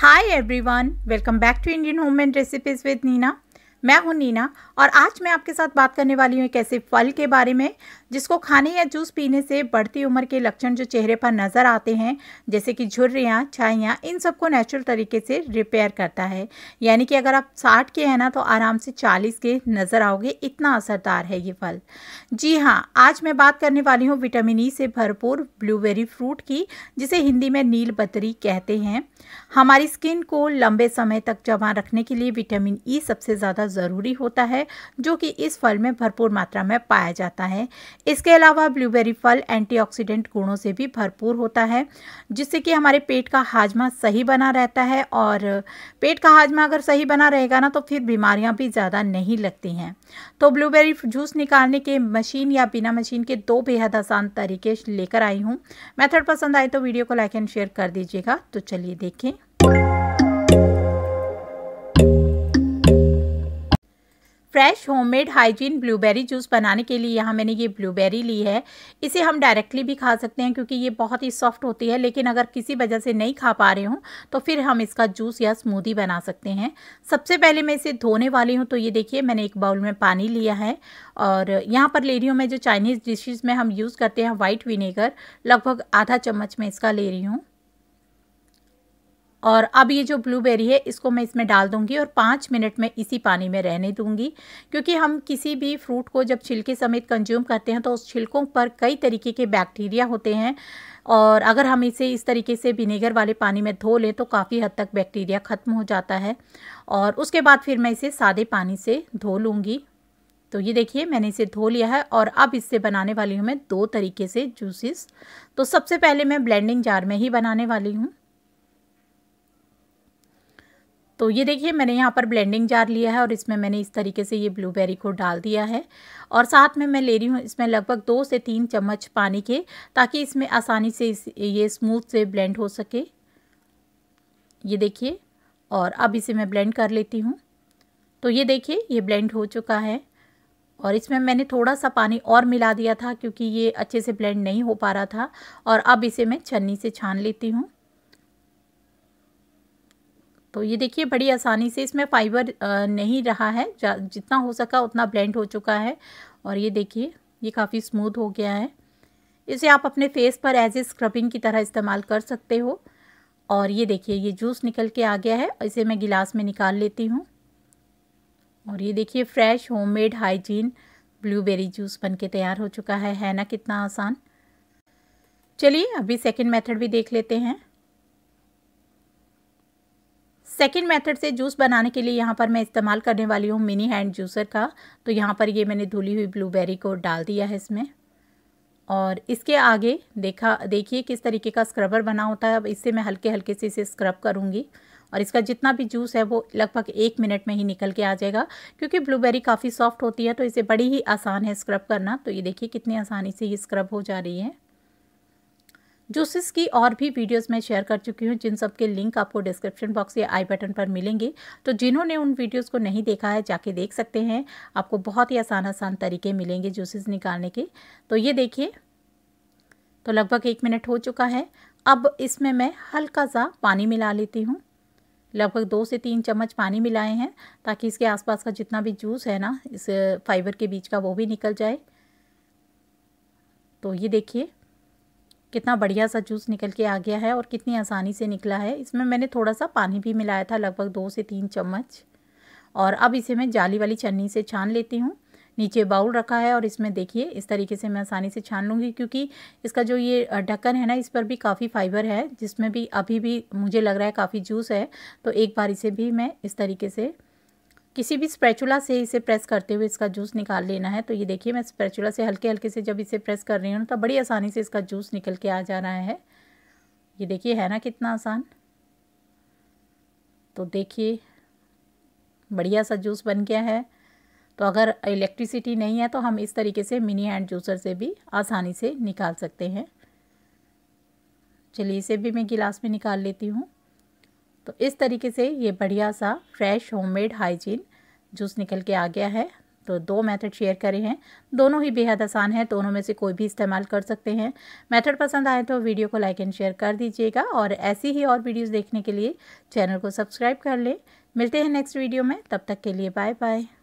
Hi everyone, welcome back to Indian Home and Recipes with Nina. मैं हूं नीना और आज मैं आपके साथ बात करने वाली हूं एक ऐसे फल के बारे में जिसको खाने या जूस पीने से बढ़ती उम्र के लक्षण जो चेहरे पर नज़र आते हैं जैसे कि झुर्रियाँ छाइयाँ इन सबको नेचुरल तरीके से रिपेयर करता है यानी कि अगर आप साठ के हैं ना तो आराम से चालीस के नज़र आओगे इतना असरदार है ये फल जी हाँ आज मैं बात करने वाली हूँ विटामिन ई से भरपूर ब्लूबेरी फ्रूट की जिसे हिंदी में नील बतरी कहते हैं हमारी स्किन को लंबे समय तक जमा रखने के लिए विटामिन ई e सबसे ज़्यादा ज़रूरी होता है जो कि इस फल में भरपूर मात्रा में पाया जाता है इसके अलावा ब्लूबेरी फल एंटीऑक्सीडेंट गुणों से भी भरपूर होता है जिससे कि हमारे पेट का हाजमा सही बना रहता है और पेट का हाजमा अगर सही बना रहेगा ना तो फिर बीमारियाँ भी ज़्यादा नहीं लगती हैं तो ब्लूबेरी जूस निकालने के मशीन या बिना मशीन के दो बेहद आसान तरीके लेकर आई हूँ मेथड पसंद आए तो वीडियो को लाइक एंड शेयर कर दीजिएगा तो चलिए देखें fresh homemade hygiene blueberry juice बनाने के लिए यहाँ मैंने ये ब्लूबेरी ली है इसे हम डायरेक्टली भी खा सकते हैं क्योंकि ये बहुत ही सॉफ्ट होती है लेकिन अगर किसी वजह से नहीं खा पा रहे हों तो फिर हम इसका जूस या स्मूदी बना सकते हैं सबसे पहले मैं इसे धोने वाली हूँ तो ये देखिए मैंने एक बाउल में पानी लिया है और यहाँ पर ले रही हूँ मैं जो चाइनीज़ डिशेज़ में हम यूज़ करते हैं वाइट विनेगर लगभग आधा चम्मच मैं इसका ले रही हूँ और अब ये जो ब्लूबेरी है इसको मैं इसमें डाल दूँगी और पाँच मिनट में इसी पानी में रहने दूँगी क्योंकि हम किसी भी फ्रूट को जब छिलके समेत कंज्यूम करते हैं तो उस छिलकों पर कई तरीके के बैक्टीरिया होते हैं और अगर हम इसे इस तरीके से विनेगर वाले पानी में धो लें तो काफ़ी हद तक बैक्टीरिया ख़त्म हो जाता है और उसके बाद फिर मैं इसे सादे पानी से धो लूँगी तो ये देखिए मैंने इसे धो लिया है और अब इससे बनाने वाली हूँ मैं दो तरीके से जूसेस तो सबसे पहले मैं ब्लेंडिंग जार में ही बनाने वाली हूँ तो ये देखिए मैंने यहाँ पर ब्लेंडिंग जार लिया है और इसमें मैंने इस तरीके से ये ब्लूबेरी को डाल दिया है और साथ में मैं ले रही हूँ इसमें लगभग दो से तीन चम्मच पानी के ताकि इसमें आसानी से इस ये स्मूथ से ब्लेंड हो सके ये देखिए और अब इसे मैं ब्लेंड कर लेती हूँ तो ये देखिए ये ब्लेंड हो चुका है और इसमें मैंने थोड़ा सा पानी और मिला दिया था क्योंकि ये अच्छे से ब्लेंड नहीं हो पा रहा था और अब इसे मैं छन्नी से छान लेती हूँ तो ये देखिए बड़ी आसानी से इसमें फाइबर नहीं रहा है जितना हो सका उतना ब्लेंड हो चुका है और ये देखिए ये काफ़ी स्मूथ हो गया है इसे आप अपने फेस पर एज ए स्क्रबिंग की तरह इस्तेमाल कर सकते हो और ये देखिए ये जूस निकल के आ गया है इसे मैं गिलास में निकाल लेती हूँ और ये देखिए fresh homemade hygiene blueberry juice बन के तैयार हो चुका है है ना कितना आसान चलिए अभी सेकंड मेथड भी देख लेते हैं सेकेंड मेथड से जूस बनाने के लिए यहाँ पर मैं इस्तेमाल करने वाली हूँ मिनी हैंड जूसर का तो यहाँ पर ये मैंने धुली हुई ब्लूबेरी को डाल दिया है इसमें और इसके आगे देखा देखिए किस तरीके का स्क्रबर बना होता है अब इससे मैं हल्के हल्के से इसे स्क्रब करूँगी और इसका जितना भी जूस है वो लगभग एक मिनट में ही निकल के आ जाएगा क्योंकि ब्लूबेरी काफ़ी सॉफ्ट होती है तो इसे बड़ी ही आसान है स्क्रब करना तो ये देखिए कितनी आसानी से ये स्क्रब हो जा रही है जूसेस की और भी वीडियोस मैं शेयर कर चुकी हूँ जिन सब के लिंक आपको डिस्क्रिप्शन बॉक्स या आई बटन पर मिलेंगे तो जिन्होंने उन वीडियोस को नहीं देखा है जाके देख सकते हैं आपको बहुत ही आसान आसान तरीके मिलेंगे जूसेस निकालने के तो ये देखिए तो लगभग एक मिनट हो चुका है अब इसमें मैं हल्का सा पानी मिला लेती हूँ लगभग दो से तीन चम्मच पानी मिलाए हैं ताकि इसके आसपास का जितना भी जूस है ना इस फाइबर के बीच का वो भी निकल जाए तो ये देखिए कितना बढ़िया सा जूस निकल के आ गया है और कितनी आसानी से निकला है इसमें मैंने थोड़ा सा पानी भी मिलाया था लगभग दो से तीन चम्मच और अब इसे मैं जाली वाली छन्नी से छान लेती हूँ नीचे बाउल रखा है और इसमें देखिए इस तरीके से मैं आसानी से छान लूँगी क्योंकि इसका जो ये ढक्कन है ना इस पर भी काफ़ी फाइबर है जिसमें भी अभी भी मुझे लग रहा है काफ़ी जूस है तो एक बार इसे भी मैं इस तरीके से किसी भी स्पैचुला से इसे प्रेस करते हुए इसका जूस निकाल लेना है तो ये देखिए मैं स्पैचुला से हल्के हल्के से जब इसे प्रेस कर रही हूँ तो बड़ी आसानी से इसका जूस निकल के आ जा रहा है ये देखिए है ना कितना आसान तो देखिए बढ़िया सा जूस बन गया है तो अगर इलेक्ट्रिसिटी नहीं है तो हम इस तरीके से मिनी हैंड जूसर से भी आसानी से निकाल सकते हैं चलिए इसे भी मैं गिलास में निकाल लेती हूँ तो इस तरीके से ये बढ़िया सा फ्रेश होममेड हाइजीन जूस निकल के आ गया है तो दो मेथड शेयर करें हैं दोनों ही बेहद आसान है दोनों में से कोई भी इस्तेमाल कर सकते हैं मेथड पसंद आए तो वीडियो को लाइक एंड शेयर कर दीजिएगा और ऐसी ही और वीडियोस देखने के लिए चैनल को सब्सक्राइब कर लें मिलते हैं नेक्स्ट वीडियो में तब तक के लिए बाय बाय